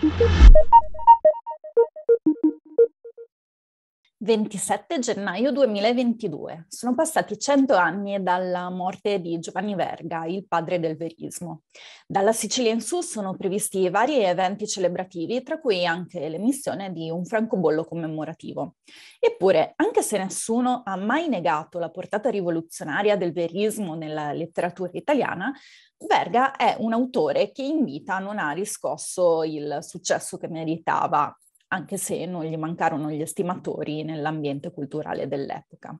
Thank you. 27 gennaio 2022. Sono passati 100 anni dalla morte di Giovanni Verga, il padre del verismo. Dalla Sicilia in su sono previsti vari eventi celebrativi, tra cui anche l'emissione di un francobollo commemorativo. Eppure, anche se nessuno ha mai negato la portata rivoluzionaria del verismo nella letteratura italiana, Verga è un autore che in vita non ha riscosso il successo che meritava anche se non gli mancarono gli estimatori nell'ambiente culturale dell'epoca.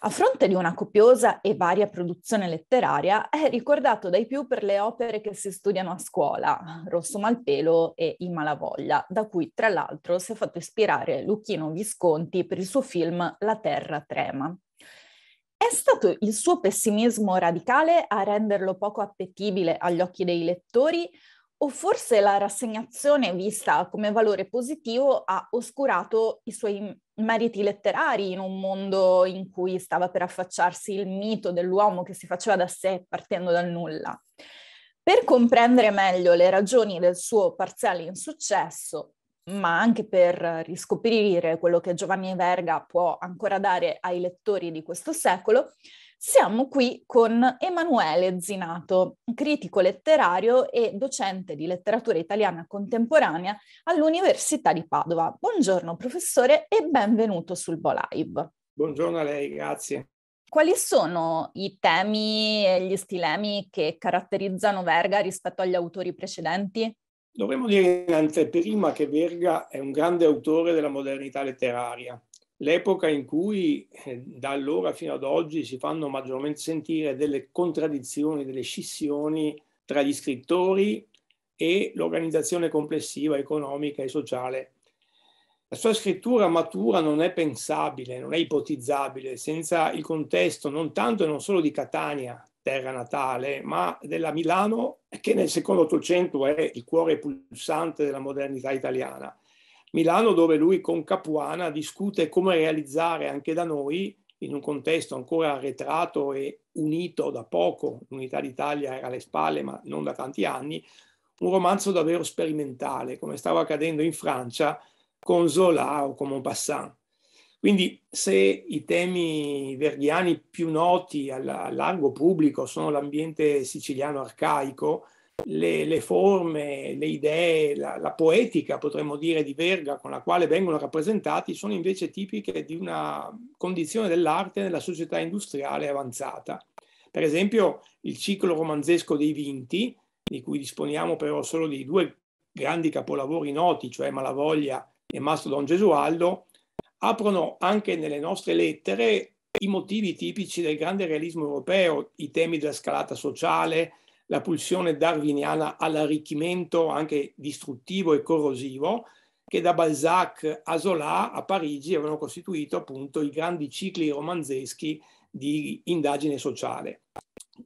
A fronte di una copiosa e varia produzione letteraria, è ricordato dai più per le opere che si studiano a scuola, Rosso Malpelo e I Malavoglia, da cui tra l'altro si è fatto ispirare Lucchino Visconti per il suo film La terra trema. È stato il suo pessimismo radicale a renderlo poco appetibile agli occhi dei lettori o forse la rassegnazione vista come valore positivo ha oscurato i suoi meriti letterari in un mondo in cui stava per affacciarsi il mito dell'uomo che si faceva da sé partendo dal nulla. Per comprendere meglio le ragioni del suo parziale insuccesso, ma anche per riscoprire quello che Giovanni Verga può ancora dare ai lettori di questo secolo, siamo qui con Emanuele Zinato, critico letterario e docente di letteratura italiana contemporanea all'Università di Padova. Buongiorno professore e benvenuto sul Bolive. Buongiorno a lei, grazie. Quali sono i temi e gli stilemi che caratterizzano Verga rispetto agli autori precedenti? Dovremmo dire in anteprima che Verga è un grande autore della modernità letteraria l'epoca in cui eh, da allora fino ad oggi si fanno maggiormente sentire delle contraddizioni, delle scissioni tra gli scrittori e l'organizzazione complessiva economica e sociale. La sua scrittura matura non è pensabile, non è ipotizzabile senza il contesto non tanto e non solo di Catania, terra natale, ma della Milano che nel secondo Ottocento è il cuore pulsante della modernità italiana Milano dove lui con Capuana discute come realizzare anche da noi, in un contesto ancora arretrato e unito da poco, l'unità d'Italia era alle spalle ma non da tanti anni, un romanzo davvero sperimentale, come stava accadendo in Francia con Zola o con Maupassant. Quindi se i temi verdiani più noti al largo pubblico sono l'ambiente siciliano arcaico, le, le forme, le idee, la, la, poetica, potremmo dire, di Verga con la quale vengono rappresentati, sono invece tipiche di una condizione dell'arte nella società industriale avanzata. Per esempio il ciclo romanzesco dei Vinti, di cui disponiamo però solo di due grandi capolavori noti, cioè Malavoglia e Mastro Don Gesualdo, aprono anche nelle nostre lettere i motivi tipici del grande realismo europeo, i temi della scalata sociale, la pulsione darwiniana all'arricchimento anche distruttivo e corrosivo, che da Balzac a Zola a Parigi avevano costituito appunto i grandi cicli romanzeschi di indagine sociale.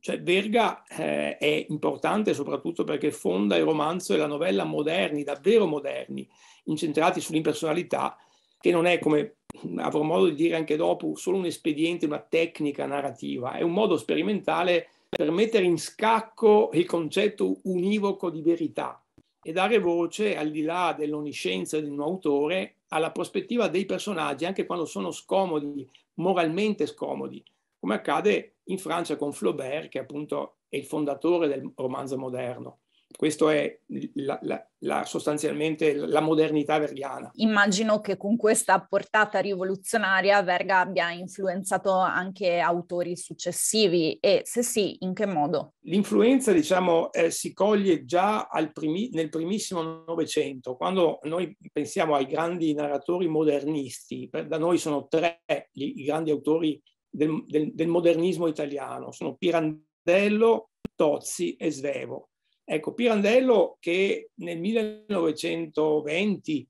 Cioè, Verga eh, è importante soprattutto perché fonda il romanzo e la novella moderni, davvero moderni, incentrati sull'impersonalità, che non è, come avrò modo di dire anche dopo, solo un espediente, una tecnica narrativa, è un modo sperimentale per mettere in scacco il concetto univoco di verità e dare voce, al di là dell'oniscienza di un autore, alla prospettiva dei personaggi, anche quando sono scomodi, moralmente scomodi, come accade in Francia con Flaubert, che appunto è il fondatore del romanzo moderno questo è la, la, la, sostanzialmente la modernità verghiana. Immagino che con questa portata rivoluzionaria Verga abbia influenzato anche autori successivi e se sì, in che modo? L'influenza diciamo, eh, si coglie già primi, nel primissimo Novecento, quando noi pensiamo ai grandi narratori modernisti, per, da noi sono tre i, i grandi autori del, del, del modernismo italiano, sono Pirandello, Tozzi e Svevo Ecco, Pirandello che nel 1920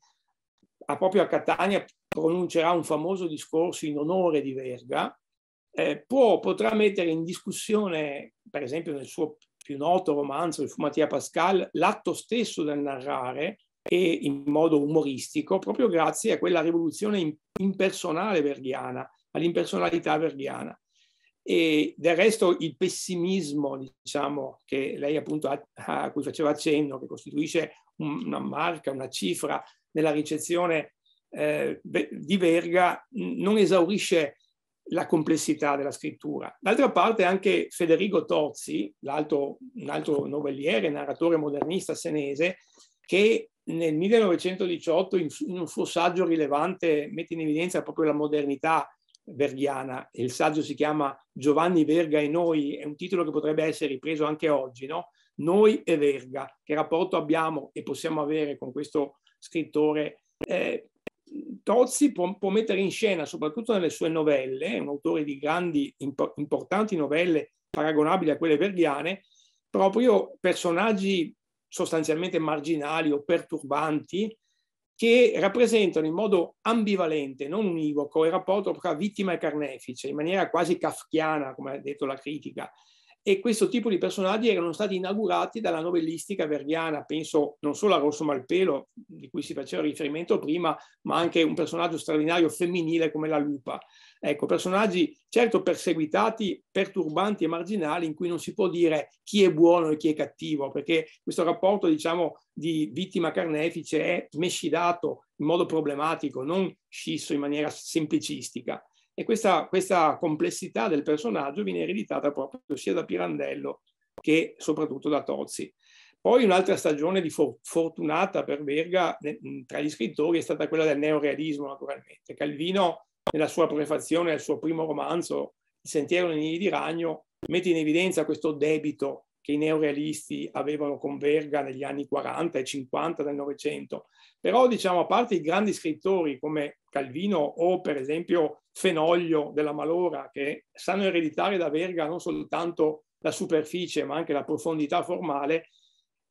a proprio a Catania pronuncerà un famoso discorso in onore di Verga, eh, può, potrà mettere in discussione, per esempio nel suo più noto romanzo, il Fumatia Pascal, l'atto stesso del narrare e in modo umoristico, proprio grazie a quella rivoluzione impersonale verghiana, all'impersonalità verghiana. E del resto il pessimismo, diciamo, che lei appunto ha, a cui faceva accenno, che costituisce un, una marca, una cifra nella ricezione eh, di Verga, non esaurisce la complessità della scrittura. D'altra parte anche Federico Tozzi, un altro novelliere, narratore modernista senese, che nel 1918 in, un suo saggio rilevante mette in evidenza proprio la modernità verghiana, il saggio si chiama Giovanni Verga e noi, è un titolo che potrebbe essere ripreso anche oggi, no? Noi e Verga, che rapporto abbiamo e possiamo avere con questo scrittore? Eh, Tozzi può, può, mettere in scena, soprattutto nelle sue novelle, è un autore di grandi, impo- importanti novelle paragonabili a quelle verghiane, proprio personaggi sostanzialmente marginali o perturbanti, che rappresentano in modo ambivalente, non univoco, il rapporto tra vittima e carnefice, in maniera quasi kafkiana, come ha detto la critica, e questo tipo di personaggi erano stati inaugurati dalla novellistica verdiana, penso non solo a Rosso Malpelo, di cui si faceva riferimento prima, ma anche un personaggio straordinario femminile come la Lupa. Ecco, personaggi certo perseguitati, perturbanti e marginali, in cui non si può dire chi è buono e chi è cattivo, perché questo rapporto, diciamo, di vittima carnefice è mescidato in modo problematico, non scisso in maniera semplicistica. E questa, questa complessità del personaggio viene ereditata proprio sia da Pirandello che soprattutto da Tozzi. Poi un'altra stagione di fortunata per Verga tra gli scrittori è stata quella del neorealismo, naturalmente. Calvino, nella sua prefazione al suo primo romanzo, Il sentiero nei nidi di ragno, mette in evidenza questo debito che i neorealisti avevano con Verga negli anni 40 e 50 del Novecento. Però, diciamo, a parte i grandi scrittori come Calvino o, per esempio, fenoglio della malora che sanno ereditare da verga non soltanto la superficie ma anche la profondità formale,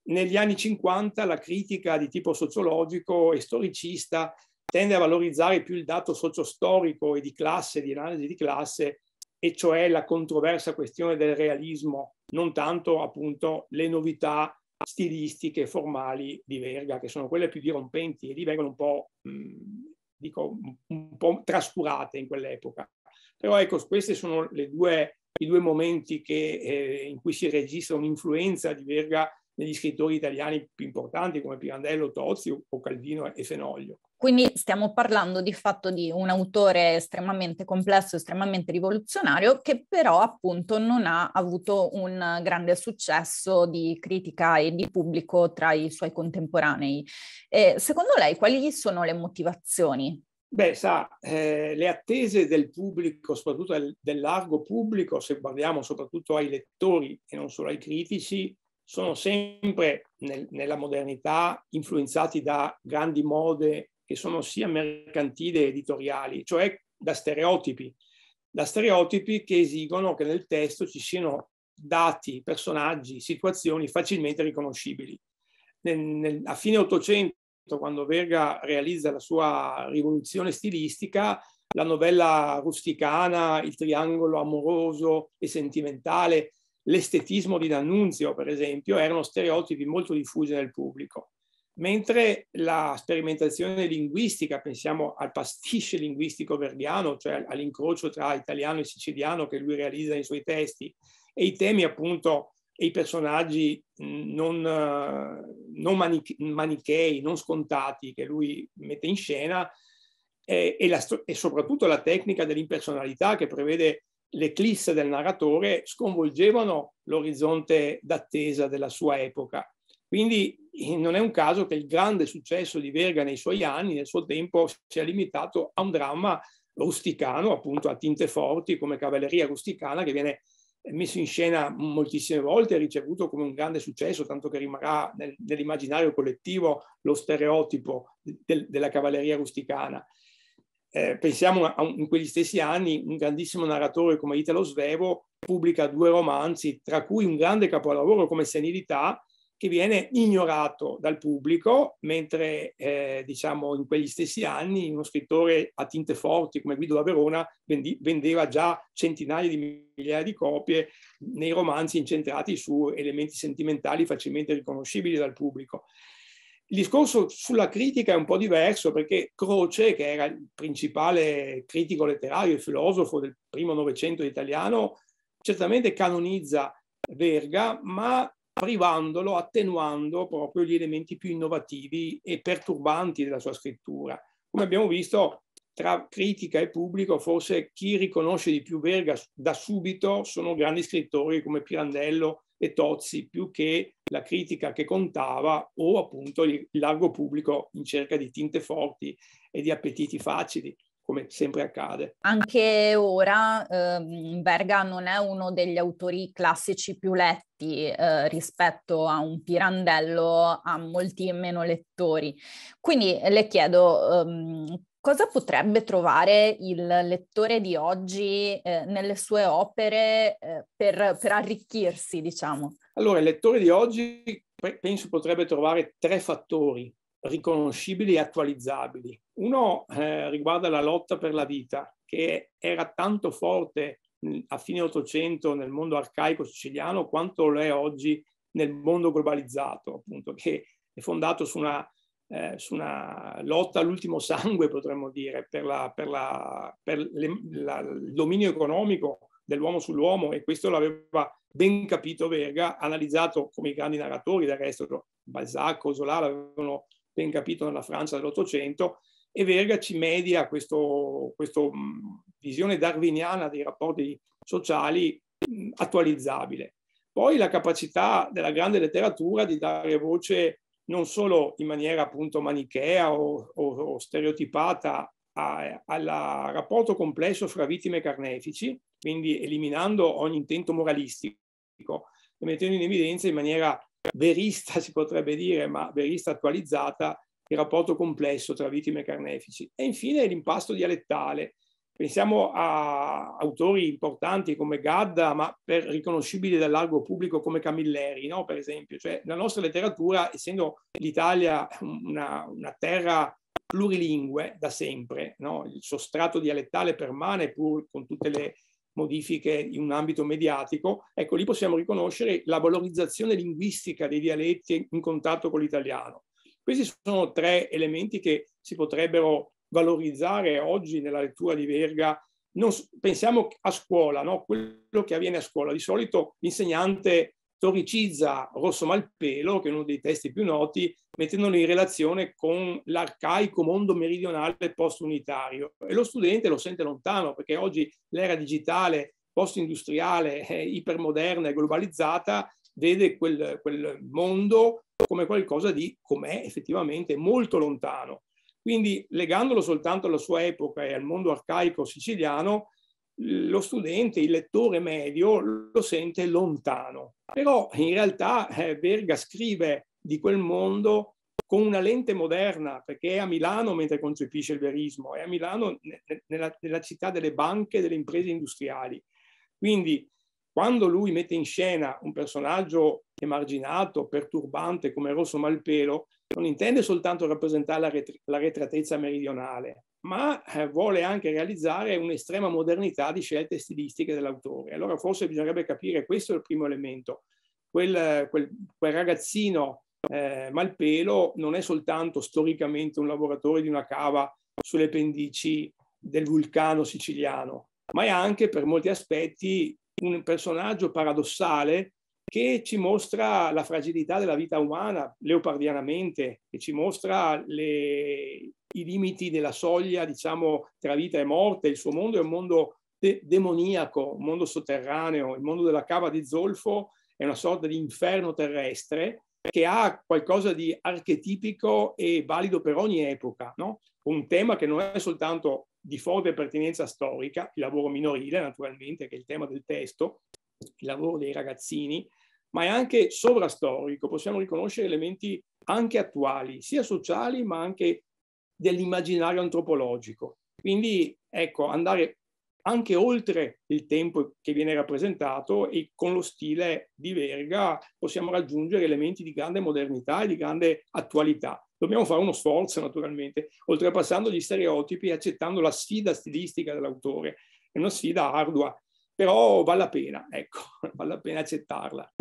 negli anni 50 la critica di tipo sociologico e storicista tende a valorizzare più il dato sociostorico e di classe, di analisi di classe, e cioè la controversa questione del realismo, non tanto appunto le novità stilistiche formali di Verga, che sono quelle più dirompenti e lì vengono un po' mh, mm, dico, un po' trascurate in quell'epoca. Però ecco, questi sono due, i due momenti che, eh, in cui si registra un'influenza di Verga negli scrittori italiani più importanti come Pirandello, Tozzi o Calvino e Fenoglio. Quindi stiamo parlando di fatto di un autore estremamente complesso, estremamente rivoluzionario, che però appunto non ha avuto un grande successo di critica e di pubblico tra i suoi contemporanei. E secondo lei quali sono le motivazioni Beh, sa, eh, le attese del pubblico, soprattutto del, del, largo pubblico, se guardiamo soprattutto ai lettori e non solo ai critici, sono sempre nel, nella modernità influenzati da grandi mode che sono sia mercantili che editoriali, cioè da stereotipi, da stereotipi che esigono che nel testo ci siano dati, personaggi, situazioni facilmente riconoscibili. Nel, nel, a fine Ottocento, quando Verga realizza la sua rivoluzione stilistica, la novella rusticana, il triangolo amoroso e sentimentale, l'estetismo di D'Annunzio, per esempio, erano stereotipi molto diffusi nel pubblico. Mentre la sperimentazione linguistica, pensiamo al pastiche linguistico verdiano, cioè all'incrocio tra italiano e siciliano che lui realizza nei suoi testi, e i temi appunto e i personaggi non, eh, non manichei, non scontati che lui mette in scena, e, e, la, e soprattutto la tecnica dell'impersonalità che prevede l'eclisse del narratore, sconvolgevano l'orizzonte d'attesa della sua epoca quindi eh, non è un caso che il grande successo di Verga nei suoi anni, nel suo tempo, sia limitato a un dramma rusticano, appunto a tinte forti come Cavalleria rusticana, che viene messo in scena moltissime volte, ricevuto come un grande successo, tanto che rimarrà nel, nell'immaginario collettivo lo stereotipo del, della cavalleria rusticana. Eh, pensiamo a, a, in quegli stessi anni un grandissimo narratore come Italo Svevo pubblica due romanzi, tra cui un grande capolavoro come Senilità, che viene ignorato dal pubblico, mentre eh, diciamo in quegli stessi anni uno scrittore a tinte forti come Guido da Verona vendi, vendeva già centinaia di migliaia di copie nei romanzi incentrati su elementi sentimentali facilmente riconoscibili dal pubblico. Il discorso sulla critica è un po' diverso perché Croce, che era il principale critico letterario e filosofo del primo Novecento italiano, certamente canonizza Verga, ma privandolo, attenuando proprio gli elementi più innovativi e perturbanti della sua scrittura. Come abbiamo visto, tra critica e pubblico, forse chi riconosce di più Verga da subito sono grandi scrittori come Pirandello e Tozzi, più che la critica che contava o appunto il largo pubblico in cerca di tinte forti e di appetiti facili come sempre accade. Anche ora eh, Verga non è uno degli autori classici più letti eh, rispetto a un Pirandello, ha molti meno lettori. Quindi le chiedo ehm, cosa potrebbe trovare il lettore di oggi eh, nelle sue opere eh, per, per arricchirsi, diciamo? Allora, il lettore di oggi penso potrebbe trovare tre fattori riconoscibili e attualizzabili uno eh, riguarda la lotta per la vita, che era tanto forte a fine Ottocento nel mondo arcaico siciliano quanto lo è oggi nel mondo globalizzato, appunto, che è fondato su una, eh, su una lotta all'ultimo sangue, potremmo dire, per, la, per, la, per le, la, il dominio economico dell'uomo sull'uomo e questo l'aveva ben capito Verga, analizzato come i grandi narratori del resto, Balzac, Zola l'avevano ben capito nella Francia dell'Ottocento e Verga ci media questa visione darwiniana dei rapporti sociali attualizzabile. Poi la capacità della grande letteratura di dare voce non solo in maniera appunto manichea o, o, o stereotipata al rapporto complesso fra vittime e carnefici, quindi eliminando ogni intento moralistico e mettendo in evidenza in maniera verista, si potrebbe dire, ma verista attualizzata, il rapporto complesso tra vittime e carnefici. E infine l'impasto dialettale. Pensiamo a autori importanti come Gadda, ma per, riconoscibili dal largo pubblico come Camilleri, no? per esempio. Cioè, la nostra letteratura, essendo l'Italia una, una terra plurilingue da sempre, no? il sostrato dialettale permane pur con tutte le modifiche in un ambito mediatico, ecco lì possiamo riconoscere la valorizzazione linguistica dei dialetti in contatto con l'italiano. Questi sono tre elementi che si potrebbero valorizzare oggi nella lettura di Verga. Non, pensiamo a scuola, no? quello che avviene a scuola. Di solito l'insegnante storicizza Rosso Malpelo, che è uno dei testi più noti, mettendolo in relazione con l'arcaico mondo meridionale post-unitario. E lo studente lo sente lontano, perché oggi l'era digitale, post-industriale, eh, ipermoderna e globalizzata vede quel, quel mondo come qualcosa di, com'è effettivamente, molto lontano. Quindi legandolo soltanto alla sua epoca e al mondo arcaico siciliano, lo studente, il lettore medio lo sente lontano. Però in realtà eh, Verga scrive di quel mondo con una lente moderna, perché è a Milano mentre concepisce il verismo, è a Milano nella, nella città delle banche e delle imprese industriali. Quindi quando lui mette in scena un personaggio emarginato, perturbante come Rosso Malpelo, non intende soltanto rappresentare la, ret- la retratezza meridionale, ma eh, vuole anche realizzare un'estrema modernità di scelte stilistiche dell'autore. Allora forse bisognerebbe capire, questo è il primo elemento, quel, quel, quel ragazzino eh, Malpelo non è soltanto storicamente un lavoratore di una cava sulle pendici del vulcano siciliano, ma è anche per molti aspetti un personaggio paradossale che ci mostra la fragilità della vita umana leopardianamente, che ci mostra le, i limiti della soglia, diciamo, tra vita e morte. Il suo mondo è un mondo de- demoniaco, un mondo sotterraneo, il mondo della cava di zolfo è una sorta di inferno terrestre che ha qualcosa di archetipico e valido per ogni epoca, no? un tema che non è soltanto di forte pertinenza storica, il lavoro minorile naturalmente, che è il tema del testo, il lavoro dei ragazzini, ma è anche sovrastorico, possiamo riconoscere elementi anche attuali, sia sociali ma anche dell'immaginario antropologico. Quindi ecco, andare anche oltre il tempo che viene rappresentato e con lo stile di Verga possiamo raggiungere elementi di grande modernità e di grande attualità. Dobbiamo fare uno sforzo, naturalmente, oltrepassando gli stereotipi e accettando la sfida stilistica dell'autore. È una sfida ardua, però vale la pena, ecco, vale la pena accettarla.